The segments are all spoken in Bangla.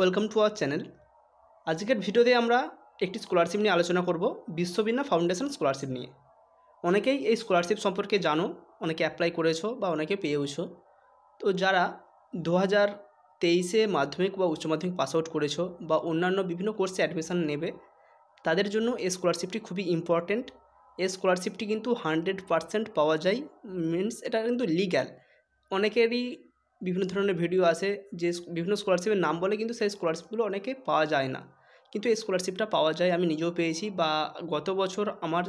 ওয়েলকাম টু আওয়ার চ্যানেল আজকের ভিডিওতে আমরা একটি স্কলারশিপ নিয়ে আলোচনা করব বিশ্ববিন্যা ফাউন্ডেশন স্কলারশিপ নিয়ে অনেকেই এই স্কলারশিপ সম্পর্কে জানো অনেকে অ্যাপ্লাই করেছো বা অনেকে পেয়েওছো তো যারা দু হাজার তেইশে মাধ্যমিক বা উচ্চ মাধ্যমিক পাস আউট করেছো বা অন্যান্য বিভিন্ন কোর্সে অ্যাডমিশান নেবে তাদের জন্য এই স্কলারশিপটি খুবই ইম্পর্ট্যান্ট এই স্কলারশিপটি কিন্তু হান্ড্রেড পারসেন্ট পাওয়া যায় মিনস এটা কিন্তু লিগ্যাল অনেকেরই বিভিন্ন ধরনের ভিডিও আসে যে বিভিন্ন স্কলারশিপের নাম বলে কিন্তু সেই স্কলারশিপগুলো অনেকে পাওয়া যায় না কিন্তু এই স্কলারশিপটা পাওয়া যায় আমি নিজেও পেয়েছি বা গত বছর আমার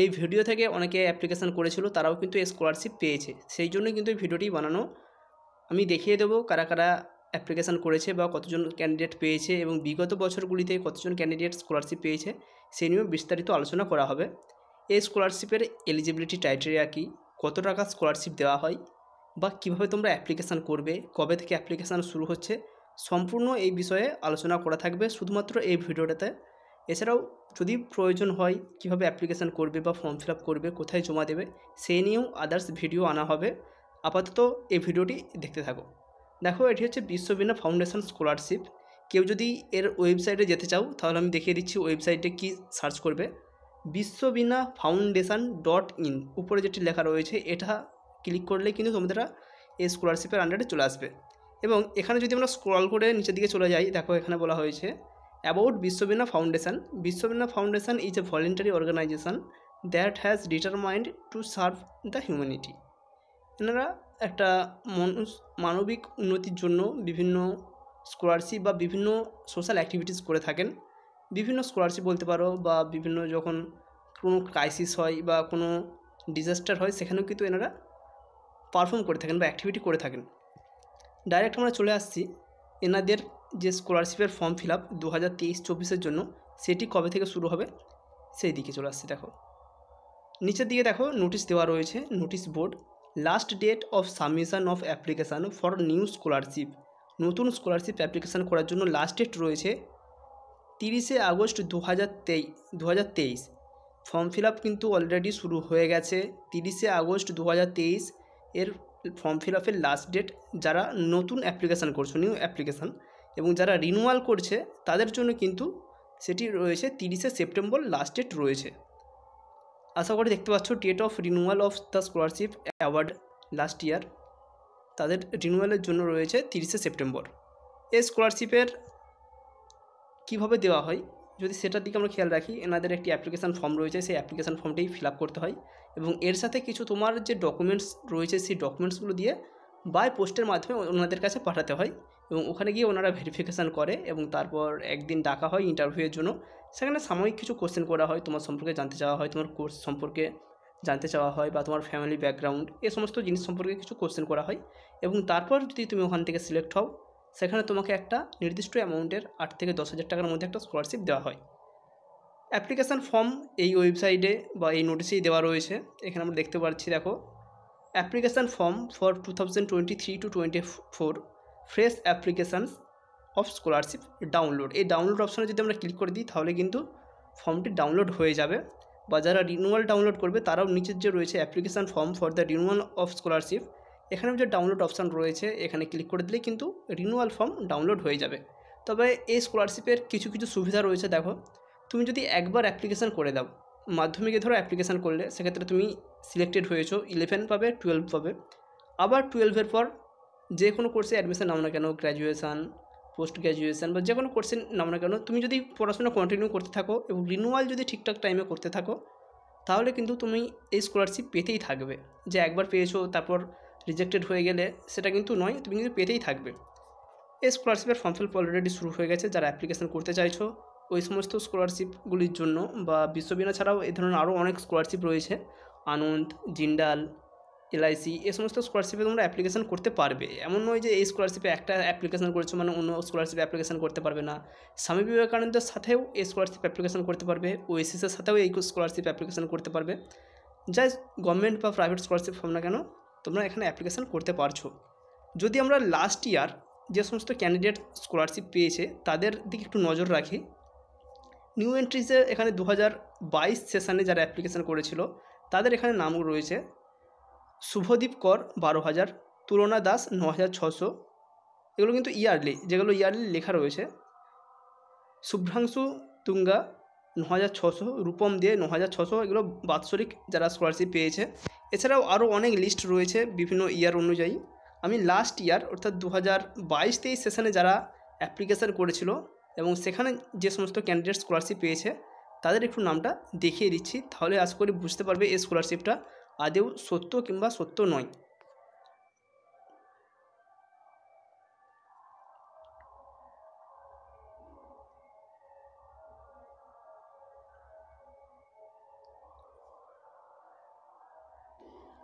এই ভিডিও থেকে অনেকে অ্যাপ্লিকেশান করেছিল তারাও কিন্তু এই স্কলারশিপ পেয়েছে সেই জন্যই কিন্তু এই ভিডিওটি বানানো আমি দেখিয়ে দেবো কারা কারা অ্যাপ্লিকেশান করেছে বা কতজন ক্যান্ডিডেট পেয়েছে এবং বিগত বছরগুলিতে কতজন ক্যান্ডিডেট স্কলারশিপ পেয়েছে সেই নিয়েও বিস্তারিত আলোচনা করা হবে এই স্কলারশিপের এলিজিবিলিটি ক্রাইটেরিয়া কী কত টাকা স্কলারশিপ দেওয়া হয় বা কিভাবে তোমরা অ্যাপ্লিকেশান করবে কবে থেকে অ্যাপ্লিকেশান শুরু হচ্ছে সম্পূর্ণ এই বিষয়ে আলোচনা করা থাকবে শুধুমাত্র এই ভিডিওটাতে এছাড়াও যদি প্রয়োজন হয় কিভাবে অ্যাপ্লিকেশান করবে বা ফর্ম ফিল করবে কোথায় জমা দেবে সেই নিয়েও আদার্স ভিডিও আনা হবে আপাতত এই ভিডিওটি দেখতে থাকো দেখো এটি হচ্ছে বিশ্ববিনা ফাউন্ডেশন স্কলারশিপ কেউ যদি এর ওয়েবসাইটে যেতে চাও তাহলে আমি দেখিয়ে দিচ্ছি ওয়েবসাইটে কি সার্চ করবে বিশ্ববিনা ফাউন্ডেশান ডট ইন উপরে যেটি লেখা রয়েছে এটা ক্লিক করলে কিন্তু তোমরা এই স্কলারশিপের আন্ডারে চলে আসবে এবং এখানে যদি আমরা স্ক্রল করে নিচের দিকে চলে যাই দেখো এখানে বলা হয়েছে অ্যাবাউট বিশ্ববিনা ফাউন্ডেশন বিশ্ববিনা foundation is a voluntary organisation that has determined to serve the humanity এনারা একটা মানুষ মানবিক উন্নতির জন্য বিভিন্ন স্কলারশিপ বা বিভিন্ন সোশ্যাল অ্যাক্টিভিটিস করে থাকেন বিভিন্ন স্কলারশিপ বলতে পারো বা বিভিন্ন যখন কোনো ক্রাইসিস হয় বা কোনো ডিজাস্টার হয় সেখানেও কিন্তু এনারা পারফর্ম করে থাকেন বা অ্যাক্টিভিটি করে থাকেন ডাইরেক্ট আমরা চলে আসছি এনাদের যে স্কলারশিপের ফর্ম ফিল আপ দু হাজার তেইশ চব্বিশের জন্য সেটি কবে থেকে শুরু হবে সেই দিকে চলে আসছি দেখো নিচের দিকে দেখো নোটিশ দেওয়া রয়েছে notice board last date of submission of application for new scholarship নতুন স্কলারশিপ অ্যাপ্লিকেশান করার জন্য লাস্ট ডেট রয়েছে তিরিশে আগস্ট দু হাজার তেইশ ফর্ম ফিল আপ কিন্তু অলরেডি শুরু হয়ে গেছে তিরিশে আগস্ট দু হাজার তেইশ এর ফর্ম ফিল আপের লাস্ট ডেট যারা নতুন অ্যাপ্লিকেশান করছে নিউ অ্যাপ্লিকেশান এবং যারা রিনুয়াল করছে তাদের জন্য কিন্তু সেটি রয়েছে তিরিশে সেপ্টেম্বর লাস্ট ডেট রয়েছে আশা করি দেখতে পাচ্ছ date of renewal of the scholarship award last year তাদের রিনুয়ালের জন্য রয়েছে তিরিশে সেপ্টেম্বর এই স্কলারশিপের কীভাবে দেওয়া হয় যদি সেটার দিকে আমরা খেয়াল রাখি এনাদের একটি অ্যাপ্লিকেশান ফর্ম রয়েছে সেই অ্যাপ্লিকেশান ফর্মটি ফিল করতে হয় এবং এর সাথে কিছু তোমার যে ডকুমেন্টস রয়েছে সেই ডকুমেন্টসগুলো দিয়ে বাই পোস্টের মাধ্যমে ওনাদের কাছে পাঠাতে হয় এবং ওখানে গিয়ে ওনারা ভেরিফিকেশান করে এবং তারপর একদিন ডাকা হয় ইন্টারভিউয়ের জন্য সেখানে সাময়িক কিছু কোশ্চেন করা হয় তোমার সম্পর্কে জানতে চাওয়া হয় তোমার কোর্স সম্পর্কে জানতে চাওয়া হয় বা তোমার ফ্যামিলি ব্যাকগ্রাউন্ড এ সমস্ত জিনিস সম্পর্কে কিছু কোশ্চেন করা হয় এবং তারপর যদি তুমি ওখান থেকে সিলেক্ট হও সেখানে তোমাকে একটা নির্দিষ্ট অ্যামাউন্টের আট থেকে দশ হাজার টাকার মধ্যে একটা স্কলারশিপ দেওয়া হয় অ্যাপ্লিকেশান ফর্ম এই ওয়েবসাইটে বা এই নোটিশেই দেওয়া রয়েছে এখানে আমরা দেখতে পাচ্ছি দেখো application form for two thousand twenty three two twenty four fresh applications of scholarship download এই ডাউনলোড অপশানে যদি আমরা ক্লিক করে দিই তাহলে কিন্তু ফর্মটি ডাউনলোড হয়ে যাবে বা যারা রিনুয়াল ডাউনলোড করবে তারাও নিচের যে রয়েছে application form for the renewal of scholarship এখানে যে ডাউনলোড অপশান রয়েছে এখানে ক্লিক করে দিলে কিন্তু রিনুয়াল ফর্ম ডাউনলোড হয়ে যাবে তবে এই স্কলারশিপের কিছু কিছু সুবিধা রয়েছে দেখো তুমি যদি একবার অ্যাপ্লিকেশান করে দাও মাধ্যমিকে ধরো অ্যাপ্লিকেশান করলে সেক্ষেত্রে তুমি সিলেক্টেড হয়েছো ইলেভেন পাবে টুয়েলভ পাবে আবার টুয়েলভের পর যে কোনো কোর্সে অ্যাডমিশন নাও না কেন গ্র্যাজুয়েশান পোস্ট গ্র্যাজুয়েশান বা যে কোনো কোর্সে নাও না কেন তুমি যদি পড়াশোনা কন্টিনিউ করতে থাকো এবং রিনুয়াল যদি ঠিকঠাক টাইমে করতে থাকো তাহলে কিন্তু তুমি এই স্কলারশিপ পেতেই থাকবে যে একবার পেয়েছো তারপর রিজেক্টেড হয়ে গেলে সেটা কিন্তু নয় তুমি কিন্তু পেতেই থাকবে এই স্কলারশিপের ফর্ম ফিল অলরেডি শুরু হয়ে গেছে যারা অ্যাপ্লিকেশান করতে চাইছো ওই সমস্ত স্কলারশিপগুলির জন্য বা বিশ্ববিনা ছাড়াও এ ধরনের আরও অনেক স্কলারশিপ রয়েছে আনন্দ জিন্ডাল এলআইসি এ সমস্ত স্কলারশিপে তোমরা অ্যাপ্লিকেশান করতে পারবে এমন নয় যে এই স্কলারশিপে একটা অ্যাপ্লিকেশান করেছো মানে অন্য স্কলারশিপে অ্যাপ্লিকেশান করতে পারবে না স্বামী বিবেকানন্দের সাথেও এই স্কলারশিপ অ্যাপ্লিকেশান করতে পারবে ওএসএসের সাথেও এই স্কলারশিপ অ্যাপ্লিকেশান করতে পারবে যাই গভর্নমেন্ট বা প্রাইভেট স্কলারশিপ ফর্ম না কেন তোমরা এখানে অ্যাপ্লিকেশান করতে পারছো যদি আমরা লাস্ট ইয়ার যে সমস্ত ক্যান্ডিডেট স্কলারশিপ পেয়েছে তাদের দিকে একটু নজর রাখি নিউ এন্ট্রিজে এখানে দু বাইশ সেশানে যারা অ্যাপ্লিকেশান করেছিল তাদের এখানে নাম রয়েছে শুভদীপ কর বারো হাজার তুলনা দাস ন হাজার ছশো এগুলো কিন্তু ইয়ারলি যেগুলো ইয়ারলি লেখা রয়েছে শুভ্রাংশু তুঙ্গা ন হাজার ছশো রূপম দিয়ে ন হাজার ছশো এগুলো বাৎসরিক যারা স্কলারশিপ পেয়েছে এছাড়াও আরও অনেক লিস্ট রয়েছে বিভিন্ন ইয়ার অনুযায়ী আমি লাস্ট ইয়ার অর্থাৎ দু হাজার বাইশ তেইশ সেশনে যারা অ্যাপ্লিকেশান করেছিল এবং সেখানে যে সমস্ত ক্যান্ডিডেট স্কলারশিপ পেয়েছে তাদের একটু নামটা দেখিয়ে দিচ্ছি তাহলে আশা করি বুঝতে পারবে এই স্কলারশিপটা আদেও সত্য কিংবা সত্য নয়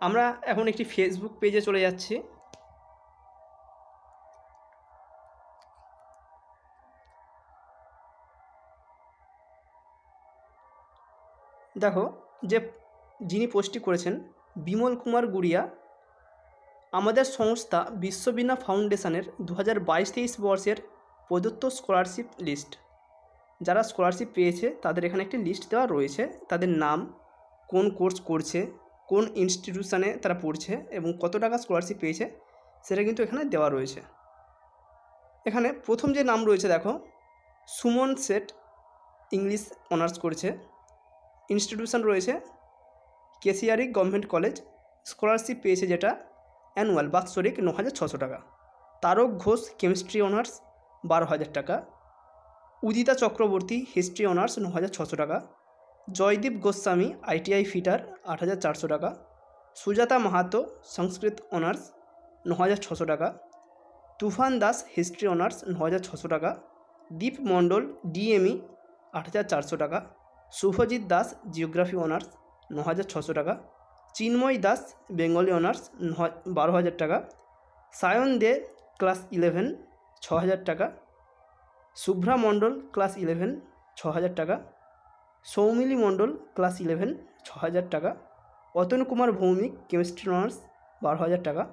আমরা এখন একটি ফেসবুক পেজে চলে যাচ্ছি দেখো যে যিনি পোস্টটি করেছেন বিমল কুমার গুড়িয়া আমাদের সংস্থা বিশ্ববিনা ফাউন্ডেশনের দু হাজার বাইশ তেইশ বর্ষের প্রদত্ত স্কলারশিপ লিস্ট যারা স্কলারশিপ পেয়েছে তাদের এখানে একটি লিস্ট দেওয়া রয়েছে তাদের নাম কোন কোর্স করছে কোন ইনস্টিটিউশানে তারা পড়ছে এবং কত টাকা স্কলারশিপ পেয়েছে সেটা কিন্তু এখানে দেওয়া রয়েছে এখানে প্রথম যে নাম রয়েছে দেখো সুমন সেট ইংলিশ অনার্স করছে ইনস্টিটিউশন রয়েছে কেসিআরি গভর্নমেন্ট কলেজ স্কলারশিপ পেয়েছে যেটা অ্যানুয়াল বাৎসরিক ন হাজার ছশো টাকা তারক ঘোষ কেমিস্ট্রি অনার্স বারো হাজার টাকা উদিতা চক্রবর্তী হিস্ট্রি অনার্স ন হাজার ছশো টাকা জয়দীপ গোস্বামী আইটিআই ফিটার আট হাজার চারশো টাকা সুজাতা মাহাতো সংস্কৃত অনার্স ন হাজার ছশো টাকা তুফান দাস হিস্ট্রি অনার্স ন হাজার ছশো টাকা দীপ মণ্ডল ডিএমই আট হাজার চারশো টাকা শুভজিৎ দাস জিওগ্রাফি অনার্স ন হাজার ছশো টাকা চিন্ময় দাস বেঙ্গলি অনার্স ন বারো হাজার টাকা সায়ন দে ক্লাস ইলেভেন ছ হাজার টাকা শুভ্রা মণ্ডল ক্লাস ইলেভেন ছ হাজার টাকা সৌমিলি মণ্ডল ক্লাস ইলেভেন ছ হাজার টাকা অতন কুমার ভৌমিক কেমিস্ট্রি অনার্স বারো হাজার টাকা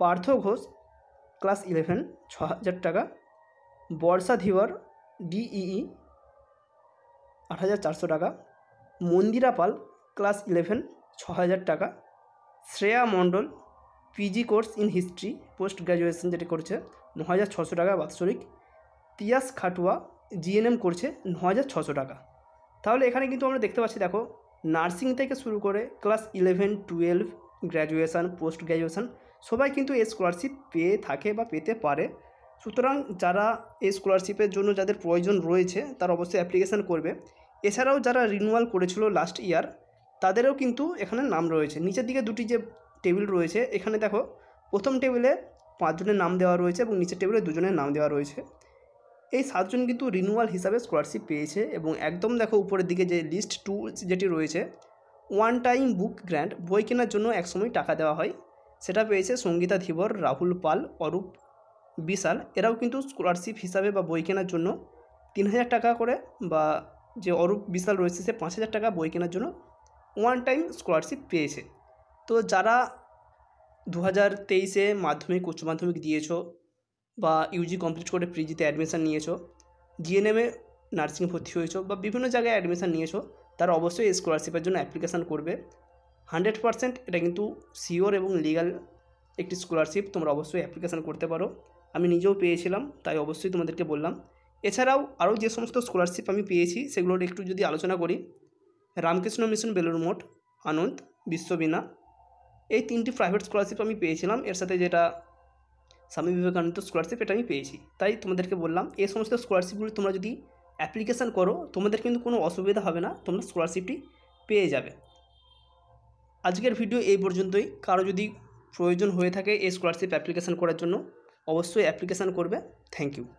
পার্থ ঘোষ ক্লাস ইলেভেন ছ হাজার টাকা বর্ষা ধিওয়ার ডিইই আট হাজার চারশো টাকা মন্দিরা পাল ক্লাস ইলেভেন ছ হাজার টাকা Shreya Mondal PG course in history post graduation যেটি করছে ন হাজার ছশো টাকা বাৎসরিক তিয়াস খাটুয়া জিএনএম করছে ন হাজার ছশো টাকা তাহলে এখানে কিন্তু আমরা দেখতে পাচ্ছি দেখো নার্সিং থেকে শুরু করে class eleven twelve graduation post graduation সবাই কিন্তু এই স্কলারশিপ পেয়ে থাকে বা পেতে পারে সুতরাং যারা এই স্কলারশিপের জন্য যাদের প্রয়োজন রয়েছে তারা অবশ্যই অ্যাপ্লিকেশান করবে এছাড়াও যারা রিনুয়াল করেছিল লাস্ট ইয়ার তাদেরও কিন্তু এখানে নাম রয়েছে নিচের দিকে দুটি যে টেবিল রয়েছে এখানে দেখো প্রথম টেবিলে পাঁচজনের নাম দেওয়া রয়েছে এবং নিচের টেবিলে দুজনের নাম দেওয়া রয়েছে এই সাতজন কিন্তু রিনুয়াল হিসাবে স্কলারশিপ পেয়েছে এবং একদম দেখো উপরের দিকে যে লিস্ট টু যেটি রয়েছে ওয়ান টাইম বুক গ্র্যান্ট বই কেনার জন্য একসময় টাকা দেওয়া হয় সেটা পেয়েছে সঙ্গীতা ধীবর রাহুল পাল অরূপ বিশাল এরাও কিন্তু স্কলারশিপ হিসাবে বা বই কেনার জন্য তিন হাজার টাকা করে বা যে অরূপ বিশাল রয়েছে সে পাঁচ হাজার টাকা বই কেনার জন্য ওয়ান টাইম স্কলারশিপ পেয়েছে তো যারা দু হাজার তেইশে মাধ্যমিক উচ্চ মাধ্যমিক দিয়েছ বা ইউজি কমপ্লিট করে পিজিতে অ্যাডমিশান নিয়েছো জিএনএমে নার্সিং ভর্তি হয়েছো বা বিভিন্ন জায়গায় অ্যাডমিশান নিয়েছো তারা অবশ্যই স্কলারশিপের জন্য অ্যাপ্লিকেশান করবে হান্ড্রেড পারসেন্ট এটা কিন্তু সিওর এবং লিগাল একটি স্কলারশিপ তোমরা অবশ্যই অ্যাপ্লিকেশান করতে পারো আমি নিজেও পেয়েছিলাম তাই অবশ্যই তোমাদেরকে বললাম এছাড়াও আরও যে সমস্ত স্কলারশিপ আমি পেয়েছি সেগুলোর একটু যদি আলোচনা করি রামকৃষ্ণ মিশন বেলুর মোট আনন্দ বিশ্ববিনা এই তিনটি প্রাইভেট স্কলারশিপ আমি পেয়েছিলাম এর সাথে যেটা স্বামী বিবেকানন্দ স্কলারশিপ এটা আমি পেয়েছি তাই তোমাদেরকে বললাম এই সমস্ত স্কলারশিপগুলি তোমরা যদি অ্যাপ্লিকেশান করো তোমাদের কিন্তু কোনো অসুবিধা হবে না তোমরা স্কলারশিপটি পেয়ে যাবে আজকের ভিডিও এই পর্যন্তই কারো যদি প্রয়োজন হয়ে থাকে এই স্কলারশিপ অ্যাপ্লিকেশান করার জন্য অবশ্যই অ্যাপ্লিকেশান করবে থ্যাংক ইউ